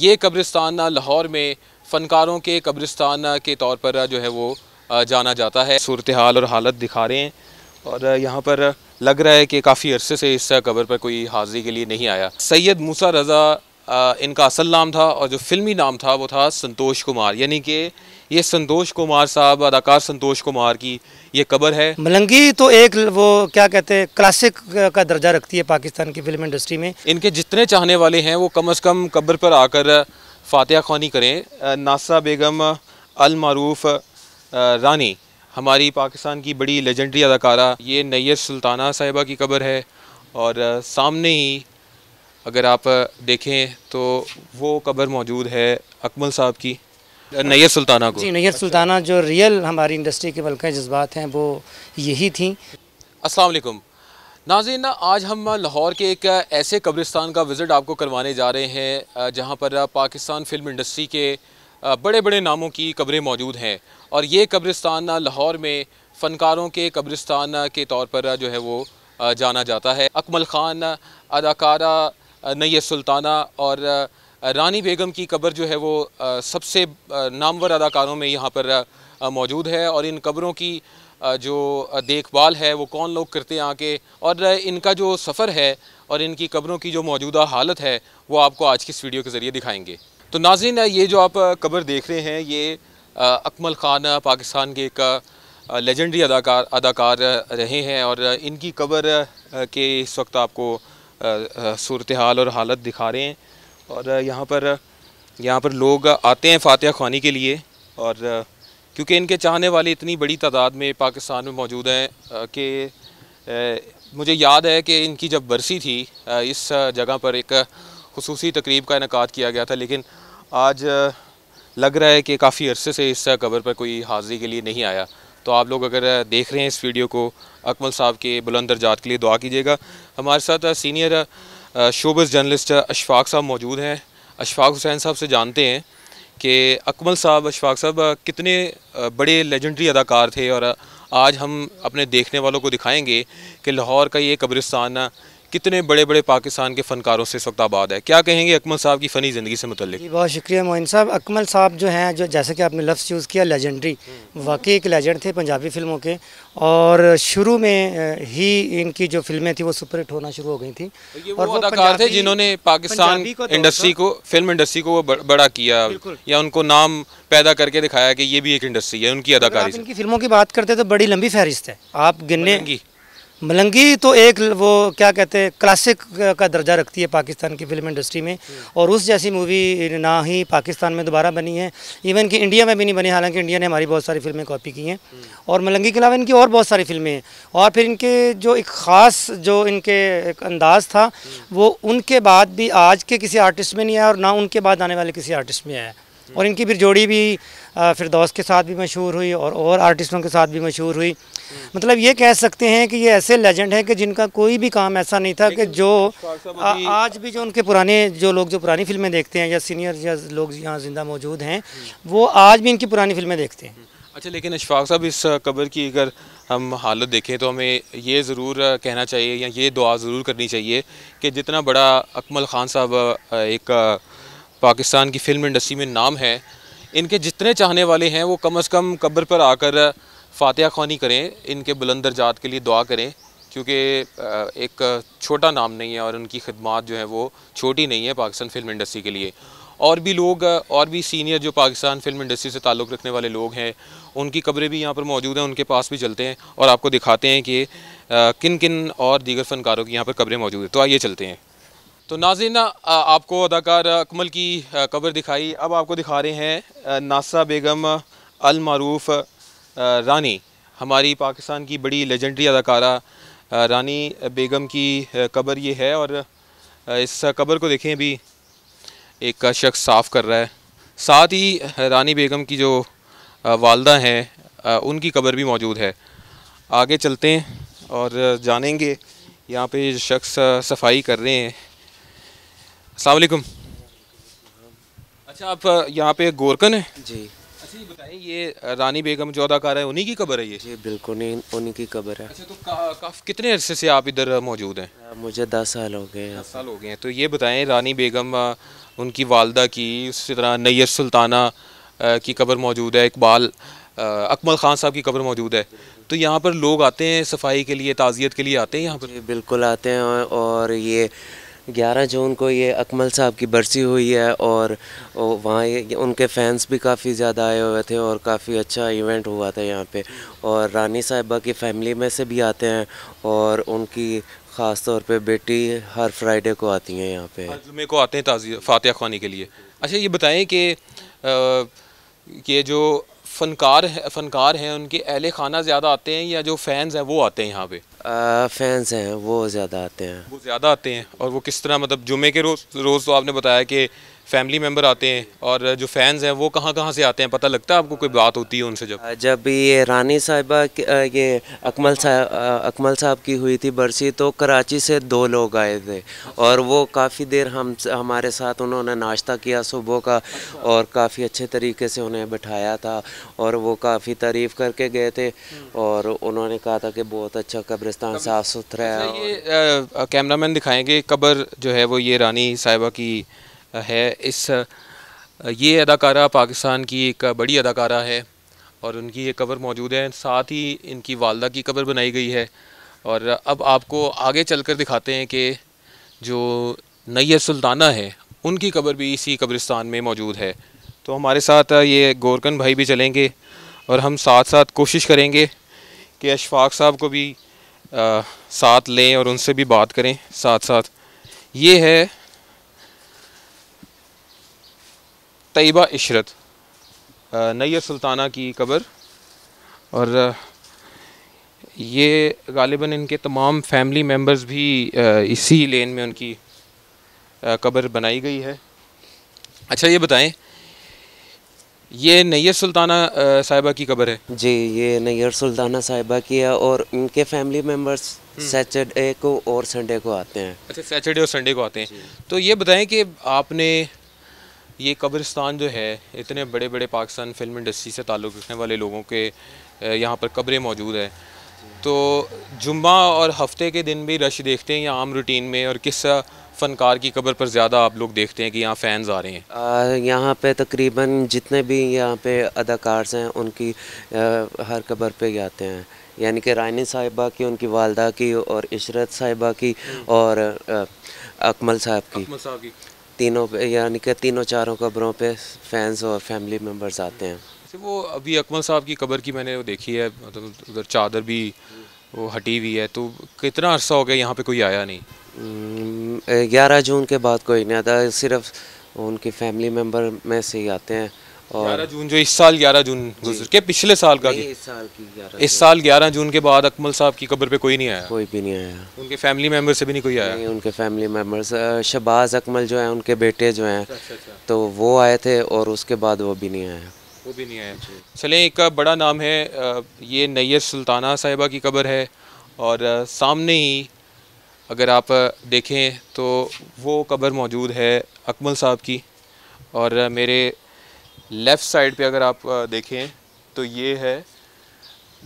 ये कब्रिस्तान लाहौर में फ़नकारों के कब्रिस्तान के तौर पर जो है वो जाना जाता है सूरत हाल और हालत दिखा रहे हैं और यहाँ पर लग रहा है कि काफ़ी अरसे से इस कब्र पर कोई हाजिरी के लिए नहीं आया सैयद मूसा रज़ा इनका असल नाम था और जो फिल्मी नाम था वो था संतोष कुमार यानी कि ये संतोष कुमार साहब अदाकार संतोष कुमार की ये कबर है मलंगी तो एक वो क्या कहते हैं क्लासिक का दर्जा रखती है पाकिस्तान की फिल्म इंडस्ट्री में इनके जितने चाहने वाले हैं वो कम अज़ कम कबर पर आकर फातह खानी करें नासा बेगम अलमारूफ रानी हमारी पाकिस्तान की बड़ी लेजेंडरी अदाकारा ये नैयर सुल्ताना साहिबा की कबर है और सामने ही अगर आप देखें तो वो कबर मौजूद है अकमल साहब की नैर सुल्ताना को जी नैयर सुल्ताना जो रियल हमारी इंडस्ट्री के बल्कि जज्बात हैं वो यही थी असलकुम नाजीन आज हम लाहौर के एक ऐसे कब्रिस्तान का विज़िट आपको करवाने जा रहे हैं जहाँ पर पाकिस्तान फ़िल्म इंडस्ट्री के बड़े बड़े नामों की कब्रें मौजूद हैं और ये कब्रिस्तान लाहौर में फ़नकारों के कब्रिस्तान के तौर पर जो है वो जाना जाता है अकमल ख़ान अदाकारा नैय सुल्ताना और रानी बेगम की कब्र जो है वो सबसे नामवर अदाकारों में यहाँ पर मौजूद है और इन कब्रों की जो देखभाल है वो कौन लोग करते हैं आके और इनका जो सफ़र है और इनकी कब्रों की जो मौजूदा हालत है वो आपको आज की इस वीडियो के ज़रिए दिखाएंगे तो नाजिन ये जो आप कब्र देख रहे हैं ये अकमल ख़ान पाकिस्तान के एक लेजेंडरी अदाकार अदाकार रहे हैं और इनकी कब्र के इस वक्त आपको सूरत हाल और हालत दिखा रहे हैं और यहाँ पर यहाँ पर लोग आते हैं फातह खानी के लिए और क्योंकि इनके चाहने वाले इतनी बड़ी तादाद में पाकिस्तान में मौजूद हैं कि मुझे याद है कि इनकी जब बरसी थी इस जगह पर एक खसूसी तकरीब का इनका किया गया था लेकिन आज लग रहा है कि काफ़ी अरसे से इस कबर पर कोई हाजिरी के लिए नहीं आया तो आप लोग अगर देख रहे हैं इस वीडियो को अकमल साहब के बुलंदर जात के लिए दुआ कीजिएगा हमारे साथ सीनियर शोबस जर्नलिस्ट अशफाक साहब मौजूद हैं अशफाक हुसैन साहब से जानते हैं कि अकमल साहब अशफाक साहब कितने बड़े लेजेंडरी अदाकार थे और आज हम अपने देखने वालों को दिखाएंगे कि लाहौर का ये कब्रिस्तान कितने बड़े बड़े पाकिस्तान के फ़नकारों से इस वक्त आबाद है क्या कहेंगे अकमल साहब की फ़नी ज़िंदगी से मुतल बहुत शुक्रिया मोइन साहब अकमल साहब जो हैं जो जैसे कि आपने लफ्ज़ यूज़ किया लेजेंडरी हम्म। वाकई एक लेजेंड थे पंजाबी फिल्मों के और शुरू में ही इनकी जो फिल्में थी वो सुपरहिट होना शुरू हो गई थी और वो अदाकार थे जिन्होंने पाकिस्तान तो इंडस्ट्री को फिल्म इंडस्ट्री को वो बड़ा किया या उनको नाम पैदा करके दिखाया कि ये भी एक इंडस्ट्री है उनकी अदाकारी इनकी फिल्मों की बात करते तो बड़ी लंबी फहरिस्त है आप गिनने मलंगी तो एक वो क्या कहते हैं क्लासिक का दर्जा रखती है पाकिस्तान की फिल्म इंडस्ट्री में और उस जैसी मूवी ना ही पाकिस्तान में दोबारा बनी है इवन कि इंडिया में भी नहीं बनी हालांकि इंडिया ने हमारी बहुत सारी फिल्में कॉपी की हैं और मलंगी के अलावा इनकी और बहुत सारी फिल्में हैं और फिर इनके जो एक ख़ास जो इनके एक अंदाज़ था वो उनके बाद भी आज के किसी आर्टिस्ट में नहीं आया और ना उनके बाद आने वाले किसी आर्टिस्ट में आया और इनकी फिर जोड़ी भी फिरदौस के साथ भी मशहूर हुई और और आर्टिस्टों के साथ भी मशहूर हुई मतलब ये कह सकते हैं कि ये ऐसे लेजेंड हैं कि जिनका कोई भी काम ऐसा नहीं था कि जो आ, आज भी जो उनके पुराने जो लोग जो पुरानी फिल्में देखते हैं या सीनियर या लोग यहाँ ज़िंदा मौजूद हैं वो आज भी इनकी पुरानी फिल्में देखते हैं अच्छा लेकिन अशफाक साहब इस कब्र की अगर हम हालत देखें तो हमें ये ज़रूर कहना चाहिए या ये दुआ ज़रूर करनी चाहिए कि जितना बड़ा अकमल ख़ान साहब एक पाकिस्तान की फ़िल्म इंडस्ट्री में नाम है इनके जितने चाहने वाले हैं वो कम अज़ कम कब्र पर आकर फातह खानी करें इनके बुलंद ज़ात के लिए दुआ करें क्योंकि एक छोटा नाम नहीं है और उनकी खदमात जो है वो छोटी नहीं है पाकिस्तान फिल्म इंडस्ट्री के लिए और भी लोग और भी सीनियर जो पाकिस्तान फिल्म इंडस्ट्री से ताल्लुक़ रखने वाले लोग हैं उनकी कब्रें भी यहाँ पर मौजूद हैं उनके पास भी चलते हैं और आपको दिखाते हैं कि किन किन और दीगर फ़नकारों की यहाँ पर कब्रें मौजूद हैं तो आइए चलते हैं तो नाजिन आपको अदाकार अकमल की कबर दिखाई अब आपको दिखा रहे हैं नासा बेगम अलमारूफ रानी हमारी पाकिस्तान की बड़ी लेजेंडरी अदाकारा रानी बेगम की कबर ये है और इस कबर को देखें भी एक शख्स साफ़ कर रहा है साथ ही रानी बेगम की जो वालदा हैं उनकी कबर भी मौजूद है आगे चलते हैं और जानेंगे यहाँ पे शख्स सफाई कर रहे हैं असलकुम अच्छा आप यहाँ पे गोरकन है जी अच्छा ये बताएं ये रानी बेगम जो अदाकार है उन्हीं की खबर है ये जी बिल्कुल नहीं उन्हीं की खबर है अच्छा तो का, काफ कितने अरसे से आप इधर मौजूद हैं मुझे दस साल हो गए दस साल हो गए हैं तो ये बताएं रानी बेगम उनकी वालदा की उसी तरह नैयर सुल्ताना की खबर मौजूद है इकबाल अकमल ख़ान साहब की खबर मौजूद है तो यहाँ पर लोग आते हैं सफाई के लिए ताज़ियत के लिए आते हैं यहाँ पर बिल्कुल आते हैं और ये 11 जून को ये अकमल साहब की बरसी हुई है और वहाँ उनके फैंस भी काफ़ी ज़्यादा आए हुए थे और काफ़ी अच्छा इवेंट हुआ था यहाँ पे और रानी साहिबा की फैमिली में से भी आते हैं और उनकी ख़ास तौर पे बेटी हर फ्राइडे को आती हैं यहाँ पे जुमे को आते हैं ताज़ी फातह खानी के लिए अच्छा ये बताएं कि ये जो फनकार है फनकार हैं उनके अहले खाना ज़्यादा आते हैं या जो फैंस हैं वो आते हैं यहाँ पे फैंस हैं वो ज़्यादा आते हैं वो ज़्यादा आते हैं और वो किस तरह मतलब जुमे के रोज़ रोज़ तो आपने बताया कि फैमिली मेम्बर आते हैं और जो फैंस हैं वो कहाँ कहाँ से आते हैं पता लगता है आपको कोई बात होती है उनसे जब जब ये रानी साहिबा ये अकमल साहब अकमल साहब की हुई थी बरसी तो कराची से दो लोग आए थे और वो काफ़ी देर हम हमारे साथ उन्होंने नाश्ता किया सुबह का और काफ़ी अच्छे तरीके से उन्हें बैठाया था और वो काफ़ी तारीफ़ करके गए थे और उन्होंने कहा था कि बहुत अच्छा कब्रिस्तान साफ़ सुथरा है अच्छा, कैमरा मैन दिखाएँगे कब्र जो है वो ये रानी साहिबा की है इस ये अदाकारा पाकिस्तान की एक बड़ी अदाकारा है और उनकी ये कबर मौजूद है साथ ही इनकी वालदा की कबर बनाई गई है और अब आपको आगे चलकर दिखाते हैं कि जो नैय सुल्ताना है उनकी कबर भी इसी कब्रिस्तान में मौजूद है तो हमारे साथ ये गोरकन भाई भी चलेंगे और हम साथ साथ कोशिश करेंगे कि अशफाक साहब को भी आ, साथ लें और उनसे भी बात करें साथ साथ ये है तयबा इशरत नैर सुल्ताना की कबर और ये गालिबा इनके तमाम फैमिली मेम्बर्स भी इसी लेन में उनकी क़बर बनाई गई है अच्छा ये बताएं ये नैर सुल्ताना साहिबा की कबर है जी ये नैयर सुल्ताना साहिबा की है और उनके फैमिली मेम्बर्स हम्म। सैटरडे को और संडे को आते हैं अच्छा सैटरडे और संडे को आते हैं तो ये बताएं कि आपने ये कब्रिस्तान जो है इतने बड़े बड़े पाकिस्तान फिल्म इंडस्ट्री से ताल्लुक़ रखने वाले लोगों के यहाँ पर कब्रें मौजूद हैं तो जुम्मा और हफ्ते के दिन भी रश देखते हैं या आम रूटीन में और किस फ़नकार की कब्र पर ज़्यादा आप लोग देखते हैं कि यहाँ फ़ैन्स आ रहे हैं यहाँ पे तकरीबन जितने भी यहाँ पे अदाकार हैं उनकी आ, हर कब्र पे जाते हैं यानी कि रानी साहिबा की उनकी वालदा की और इशरत साहिबा की हम्म। और आ, अकमल साहब की, की तीनों यानी कि तीनों चारों कब्रों पे फैंस और फैमिली मेम्बर्स आते हैं अच्छा, वो अभी अकमल साहब की कब्र की मैंने वो देखी है मतलब उधर चादर भी वो हटी हुई है तो कितना अरसा हो गया यहाँ पे कोई आया नहीं ग्यारह जून के बाद कोई नहीं आता सिर्फ उनके फैमिली मेंबर में से ही आते हैं ग्यारह जून जो इस साल ग्यारह जून गुजर के पिछले साल का की इस साल की ग्यारह इस साल ग्यारह जून के बाद अकमल साहब की कब्र पे कोई नहीं आया कोई भी नहीं आया उनके फैमिली मेम्बर से भी नहीं कोई आया नहीं उनके फैमिली मेम्बर्स शबाज अकमल जो है उनके बेटे जो हैं अच्छा, अच्छा, अच्छा। तो वो आए थे और उसके बाद वो भी नहीं आया वो भी नहीं आया चले एक बड़ा नाम है ये नैयर सुल्ताना साहिबा की कब्र है और सामने ही अगर आप देखें तो वो कब्र मौजूद है अकमल साहब की और मेरे लेफ़्ट साइड पे अगर आप देखें तो ये है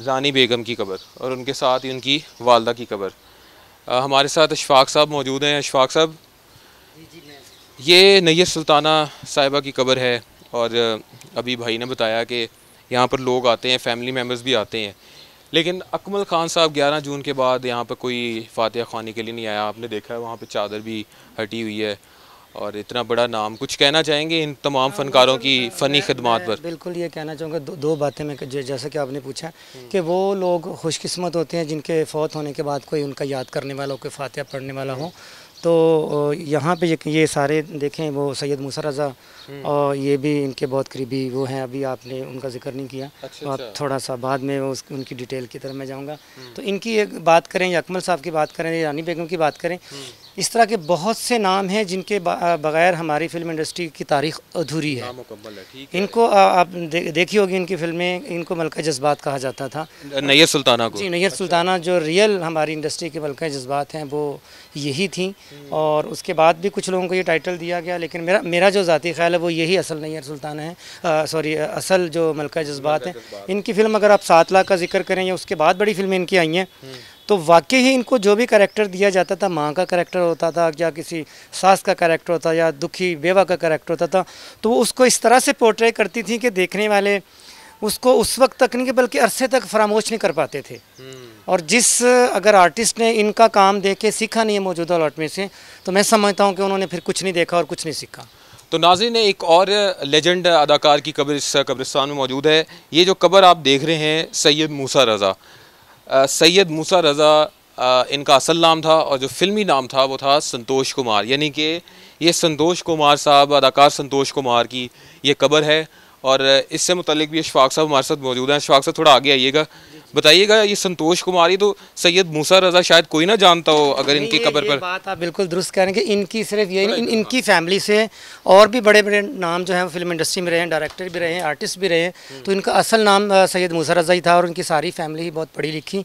रानी बेगम की कबर और उनके साथ ही उनकी वालदा की कबर हमारे साथ अशफाक साहब मौजूद हैं अशफाक साहब ये नैय सुल्ताना साहिबा की कबर है और अभी भाई ने बताया कि यहाँ पर लोग आते हैं फैमिली मेम्बर्स भी आते हैं लेकिन अकमल ख़ान साहब 11 जून के बाद यहाँ पर कोई फातह खानी के लिए नहीं आया आपने देखा है वहाँ पर चादर भी हटी हुई है और इतना बड़ा नाम कुछ कहना चाहेंगे इन तमाम हाँ, फनकारों की फ़नी खदमात पर बिल्कुल ये कहना चाहूँगा दो, दो बातें मैं जैसा कि आपने पूछा कि वो लोग खुशकस्मत होते हैं जिनके फौत होने के बाद कोई उनका याद करने वाला हो कोई फातह पढ़ने वाला हो तो यहाँ पे ये, सारे देखें वो सैयद मूसा रज़ा हम्म। और ये भी इनके बहुत करीबी वो हैं अभी आपने उनका जिक्र नहीं किया अच्छा, तो आप अच्छा। थोड़ा सा बाद में उस उनकी डिटेल की तरफ मैं जाऊँगा हम्म। तो इनकी एक बात करें या अकमल साहब की बात करें या रानी बेगम की बात करें हम्म। इस तरह के बहुत से नाम हैं जिनके बगैर हमारी फिल्म इंडस्ट्री की तारीख अधूरी है, है इनको आप देखी होगी इनकी फिल्में इनको मलका जज्बात कहा जाता था नैयर सुल्ताना को जी नैयर अच्छा। सुल्ताना जो रियल हमारी इंडस्ट्री के मलका जज्बात हैं वो यही थी हम्म। और उसके बाद भी कुछ लोगों को ये टाइटल दिया गया लेकिन मेरा मेरा जो ज़ाती ख्याल है वो यही असल नैयर सुल्ताना है सॉरी असल जो मलका जज्बात हैं इनकी फिल्म अगर आप सात लाख का जिक्र करें या उसके बाद बड़ी फिल्में इनकी आई हैं हम्म। तो वाकई ही इनको जो भी करेक्टर दिया जाता था माँ का करेक्टर होता था या किसी सास का करेक्टर होता या दुखी बेवा का करेक्टर होता था तो वो उसको इस तरह से पोर्ट्रे करती थी कि देखने वाले उसको उस वक्त तक नहीं बल्कि अरसे तक फरामोश नहीं कर पाते थे हम्म। और जिस अगर आर्टिस्ट ने इनका काम देख के सीखा नहीं है मौजूदा लॉट में से तो मैं समझता हूँ कि उन्होंने फिर कुछ नहीं देखा और कुछ नहीं सीखा तो नाजी ने एक और लेजेंड अदाकार की कब्र इस कब्रिस्तान में मौजूद है ये जो कब्र आप देख रहे हैं सैयद मूसा रज़ा सैयद मूसा रज़ा इनका असल नाम था और जो फिल्मी नाम था वो था संतोष कुमार यानी कि ये संतोष कुमार साहब अदाकार संतोष कुमार की ये कबर है और इससे मुतलिक भी अशफाक साहब हमारे साथ मौजूद हैं अशफाक साहब थोड़ा आगे आइएगा बताइएगा ये संतोष कुमारी तो सैयद मूसा रजा शायद कोई ना जानता हो अगर इनकी कबर पर बात आप बिल्कुल दुरुस्त कह रहे हैं कि इनकी सिर्फ ये इन, इनकी फैमिली से और भी बड़े बड़े नाम जो हैं फिल्म इंडस्ट्री में रहे हैं डायरेक्टर भी रहे हैं आर्टिस्ट भी रहे हैं hmm. तो इनका असल नाम सैयद मूसा रजा ही था और उनकी सारी फैमिली बहुत पढ़ी लिखी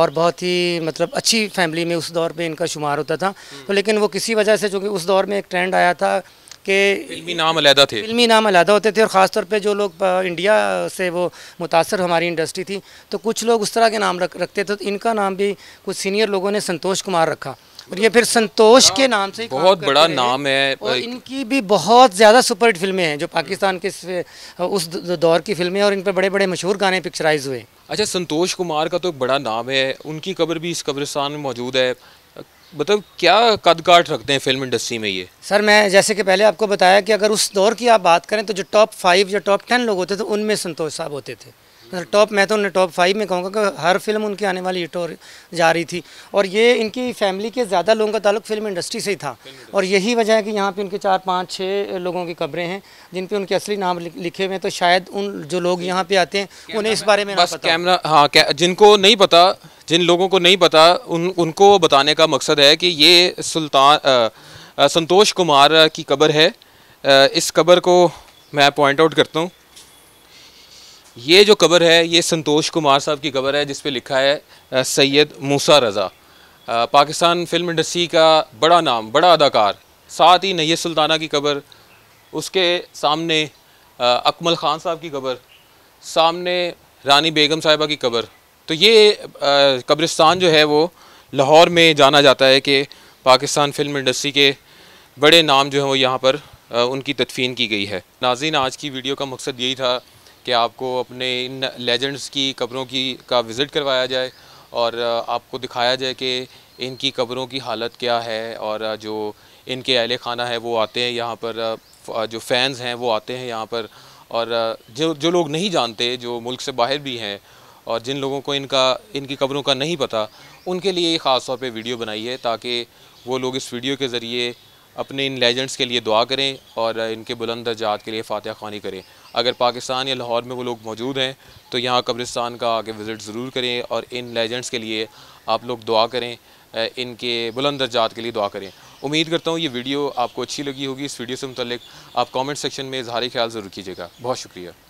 और बहुत ही मतलब अच्छी फैमिली में उस दौर पर इनका शुमार होता था hmm. तो लेकिन वो किसी वजह से जो कि उस दौर में एक ट्रेंड आया था कि फिल्मी नाम अलहदा थे फिल्मी नाम अलहदा होते थे और ख़ास तौर पे जो लोग इंडिया से वो मुतासर हमारी इंडस्ट्री थी तो कुछ लोग उस तरह के नाम रख रखते थे तो इनका नाम भी कुछ सीनियर लोगों ने संतोष कुमार रखा और ये फिर संतोष के नाम से बहुत बड़ा नाम है और इनकी भी बहुत ज़्यादा सुपरहिट फिल्में हैं जो पाकिस्तान के उस दौर की फिल्में और इन पर बड़े बड़े मशहूर गाने पिक्चराइज हुए अच्छा संतोष कुमार का तो एक बड़ा नाम है उनकी कब्र भी इस कब्रिस्तान में मौजूद है मतलब क्या कदकाट रखते हैं फिल्म इंडस्ट्री में ये सर मैं जैसे कि पहले आपको बताया कि अगर उस दौर की आप बात करें तो जो टॉप फाइव या टॉप टेन लोग होते थे उनमें संतोष साहब होते थे मतलब टॉप मैं तो उन्हें टॉप फाइव में कहूँगा कि हर फिल्म उनकी आने वाली हिट और जा रही थी और ये इनकी फैमिली के ज़्यादा लोगों का ताल्लुक फिल्म इंडस्ट्री से ही था और यही वजह है कि यहाँ पे उनके चार पाँच छः लोगों की कब्रें हैं जिन पे उनके असली नाम लिखे हुए हैं तो शायद उन जो लोग यहाँ पर आते हैं उन्हें इस बारे में बस कैमरा हाँ जिनको नहीं पता जिन लोगों को नहीं पता उन उनको बताने का मकसद है कि ये सुल्तान संतोष कुमार की कब्र है इस कब्र को मैं पॉइंट आउट करता हूँ ये जो कबर है ये संतोष कुमार साहब की कबर है जिस पे लिखा है सैयद मूसा रज़ा पाकिस्तान फिल्म इंडस्ट्री का बड़ा नाम बड़ा अदाकार साथ ही नैय सुल्ताना की कबर उसके सामने अकमल ख़ान साहब की कबर सामने रानी बेगम साहिबा की कबर तो ये कब्रिस्तान जो है वो लाहौर में जाना जाता है कि पाकिस्तान फिल्म इंडस्ट्री के बड़े नाम जो हैं वो यहाँ पर उनकी तदफीन की गई है नाजीन आज की वीडियो का मकसद यही था कि आपको अपने इन लेजेंड्स की कब्रों की का विज़िट करवाया जाए और आपको दिखाया जाए कि इनकी कब्रों की हालत क्या है और जो इनके अहल खाना है वो आते हैं यहाँ पर जो फैंस हैं वो आते हैं यहाँ पर और जो जो लोग नहीं जानते जो मुल्क से बाहर भी हैं और जिन लोगों को इनका इनकी कब्रों का नहीं पता उनके लिए ख़ास तौर पे वीडियो बनाई है ताकि वो लोग इस वीडियो के ज़रिए अपने इन लेजेंड्स के लिए दुआ करें और इनके बुलंद दर्जात के लिए फ़ातह खानी करें अगर पाकिस्तान या लाहौर में वो लोग मौजूद हैं तो यहाँ कब्रिस्तान का आगे विज़िट ज़रूर करें और इन लेजेंड्स के लिए आप लोग दुआ करें इनके बुलंद दर्जात के लिए दुआ करें उम्मीद करता हूँ ये वीडियो आपको अच्छी लगी होगी इस वीडियो से मुतल आप कॉमेंट सेक्शन में इजहार ख्याल ज़रूर कीजिएगा बहुत शुक्रिया